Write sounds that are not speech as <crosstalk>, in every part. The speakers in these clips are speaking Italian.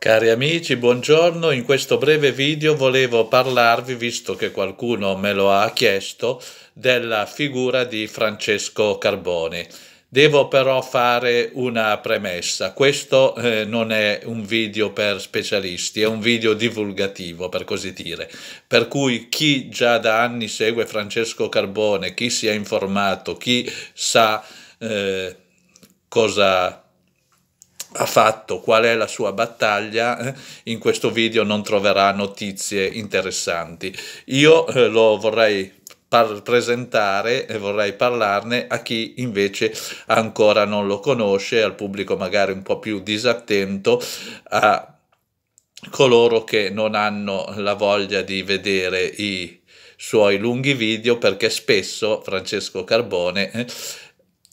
Cari amici, buongiorno. In questo breve video volevo parlarvi, visto che qualcuno me lo ha chiesto, della figura di Francesco Carbone. Devo però fare una premessa. Questo eh, non è un video per specialisti, è un video divulgativo, per così dire. Per cui chi già da anni segue Francesco Carbone, chi si è informato, chi sa eh, cosa ha fatto, qual è la sua battaglia, eh, in questo video non troverà notizie interessanti. Io eh, lo vorrei presentare e vorrei parlarne a chi invece ancora non lo conosce, al pubblico magari un po' più disattento, a coloro che non hanno la voglia di vedere i suoi lunghi video perché spesso Francesco Carbone eh,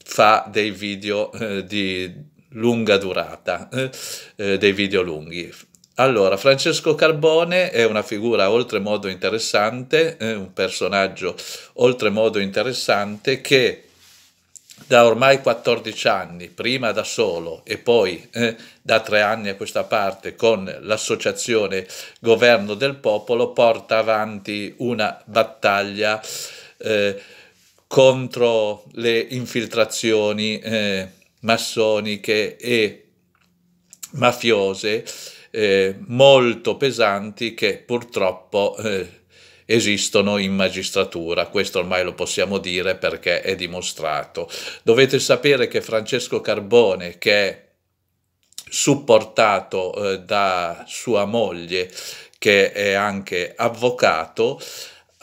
fa dei video di lunga durata, eh, eh, dei video lunghi. Allora, Francesco Carbone è una figura oltremodo interessante, eh, un personaggio oltremodo interessante che da ormai 14 anni, prima da solo e poi eh, da tre anni a questa parte con l'associazione Governo del Popolo, porta avanti una battaglia eh, contro le infiltrazioni eh, massoniche e mafiose eh, molto pesanti che purtroppo eh, esistono in magistratura, questo ormai lo possiamo dire perché è dimostrato. Dovete sapere che Francesco Carbone, che è supportato eh, da sua moglie, che è anche avvocato,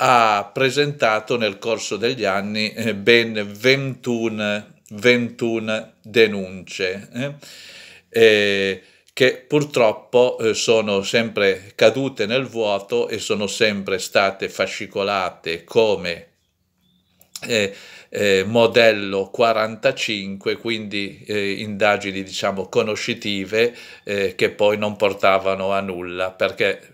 ha presentato nel corso degli anni eh, ben 21 21 denunce. Eh? Eh, che purtroppo eh, sono sempre cadute nel vuoto e sono sempre state fascicolate come eh, eh, modello 45, quindi eh, indagini diciamo conoscitive eh, che poi non portavano a nulla perché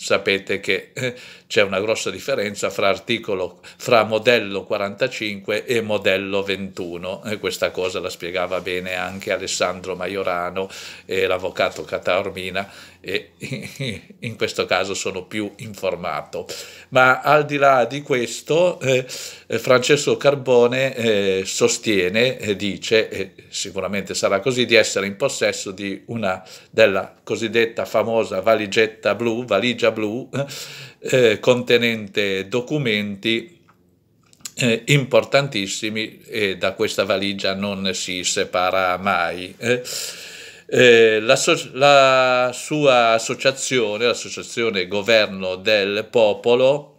sapete che eh, c'è una grossa differenza fra, articolo, fra modello 45 e modello 21 e questa cosa la spiegava bene anche Alessandro Maiorano e l'avvocato Cataormina, e <laughs> in questo caso sono più informato. Ma al di là di questo eh, Francesco Carbone eh, sostiene e dice, e sicuramente sarà così, di essere in possesso di una, della cosiddetta famosa valigetta blu, valigia valigia blu eh, contenente documenti eh, importantissimi e da questa valigia non si separa mai. Eh, eh la, so la sua associazione, l'associazione Governo del Popolo,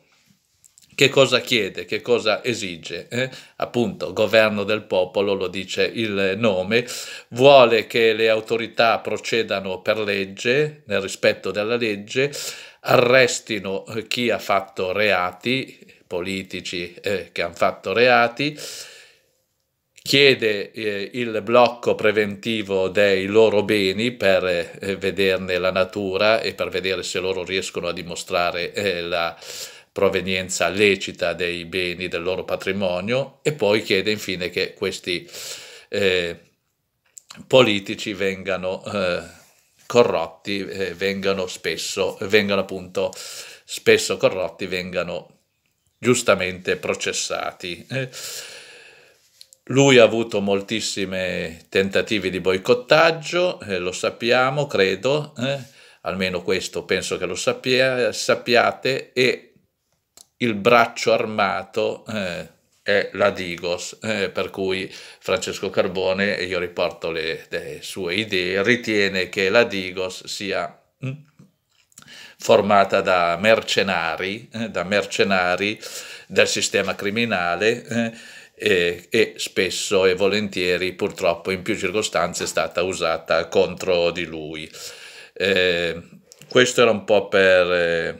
che cosa chiede, che cosa esige? Eh? Appunto, governo del popolo, lo dice il nome, vuole che le autorità procedano per legge, nel rispetto della legge, arrestino eh, chi ha fatto reati, politici eh, che hanno fatto reati, chiede eh, il blocco preventivo dei loro beni per eh, vederne la natura e per vedere se loro riescono a dimostrare eh, la provenienza lecita dei beni del loro patrimonio e poi chiede infine che questi eh, politici vengano eh, corrotti, eh, vengano spesso, vengano appunto spesso corrotti, vengano giustamente processati. Eh. Lui ha avuto moltissimi tentativi di boicottaggio, eh, lo sappiamo, credo, eh, almeno questo penso che lo sappia, sappiate, e il braccio armato eh, è la Digos, eh, per cui Francesco Carbone, e io riporto le, le, sue idee, ritiene che la Digos sia mm, formata da mercenari, eh, da mercenari del sistema criminale eh, e, e, spesso e volentieri purtroppo in più circostanze è stata usata contro di lui. Eh, questo era un po' per eh,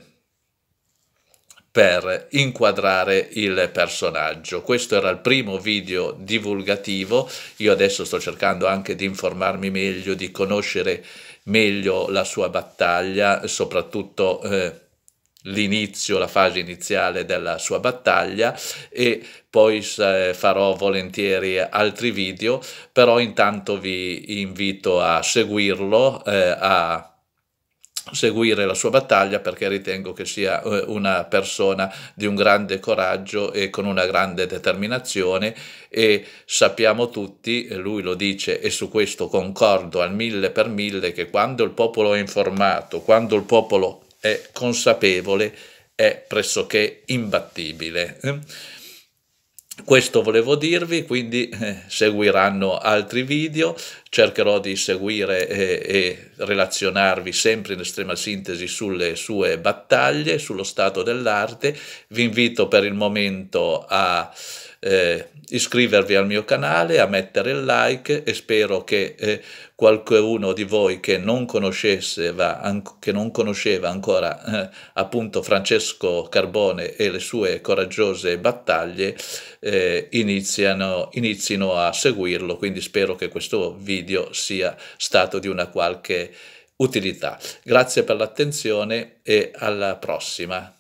per inquadrare il personaggio. Questo era il primo video divulgativo, io adesso sto cercando anche di informarmi meglio, di conoscere meglio la sua battaglia, soprattutto eh, l'inizio, la fase iniziale della sua battaglia e poi eh, farò volentieri altri video, però intanto vi invito a seguirlo, eh, a seguire la sua battaglia perché ritengo che sia eh, una persona di un grande coraggio e con una grande determinazione e sappiamo tutti, lui lo dice e su questo concordo al mille per mille, che quando il popolo è informato, quando il popolo è consapevole, è pressoché imbattibile. Eh. Questo volevo dirvi, quindi eh, seguiranno altri video, cercherò di seguire e, e relazionarvi sempre in estrema sintesi sulle sue battaglie, sullo stato dell'arte. Vi invito per il momento a eh, iscrivervi al mio canale, a mettere il like e spero che eh, qualcuno di voi che non, che non conosceva ancora eh, appunto Francesco Carbone e le sue coraggiose battaglie eh, iniziano, inizino a seguirlo, quindi spero che questo vi video sia stato di una qualche utilità. Grazie per l'attenzione e alla prossima.